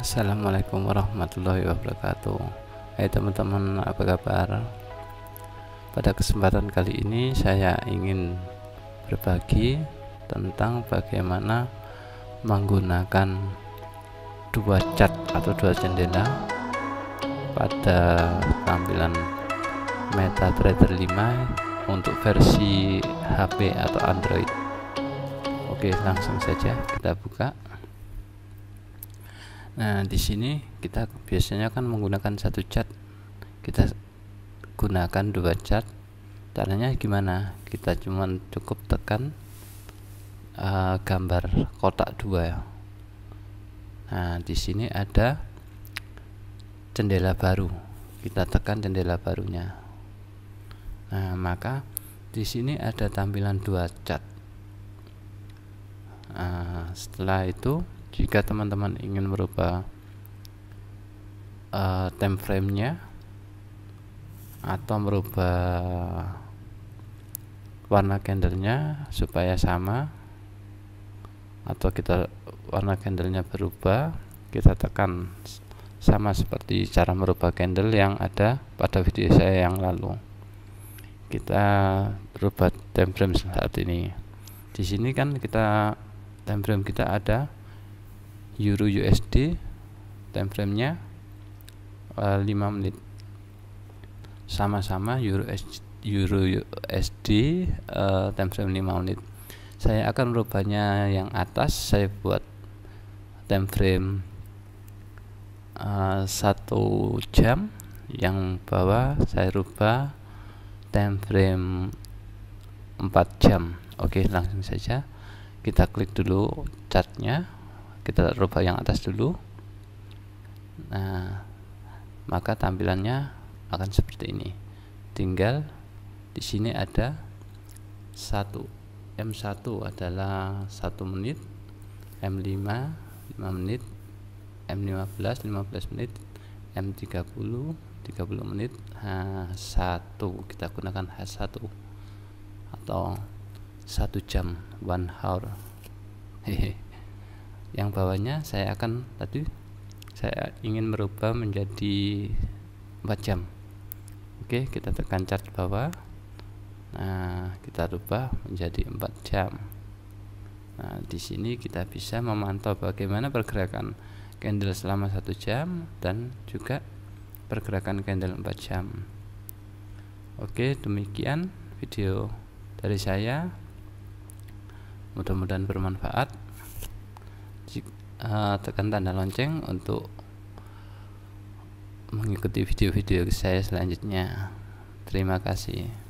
Assalamualaikum warahmatullahi wabarakatuh Hai teman-teman apa kabar Pada kesempatan kali ini saya ingin berbagi tentang bagaimana menggunakan dua cat atau dua jendela pada tampilan MetaTrader 5 untuk versi HP atau Android Oke langsung saja kita buka Nah, di sini kita biasanya kan menggunakan satu cat. Kita gunakan dua cat. Caranya gimana? Kita cuma cukup tekan uh, gambar kotak dua. Ya. Nah, di sini ada jendela baru. Kita tekan jendela barunya. Nah, maka di sini ada tampilan dua cat. Nah, setelah itu jika teman-teman ingin merubah uh, eh, time frame-nya atau merubah warna candle-nya supaya sama atau kita warna candle-nya berubah kita tekan sama seperti cara merubah candle yang ada pada video saya yang lalu kita rubah timeframe saat ini di sini kan kita time frame kita ada euro USD time frame-nya uh, eh, 5 menit sama-sama euro USD, euro USD uh, eh, time frame 5 menit saya akan merubahnya yang atas saya buat time frame uh, eh, 1 jam yang bawah saya rubah time frame 4 jam oke langsung saja kita klik dulu chartnya kita rubah yang atas dulu nah maka tampilannya akan seperti ini tinggal di sini ada 1 M1 adalah 1 menit M5 5 menit M15 15 menit M30 30 menit H1 kita gunakan H1 atau 1 jam 1 hour hehehe yang bawahnya saya akan tadi saya ingin merubah menjadi 4 jam oke kita tekan cat bawah nah kita rubah menjadi 4 jam nah di sini kita bisa memantau bagaimana pergerakan candle selama satu jam dan juga pergerakan candle 4 jam oke demikian video dari saya mudah-mudahan bermanfaat Eh, tekan tanda lonceng untuk mengikuti video-video saya selanjutnya. Terima kasih.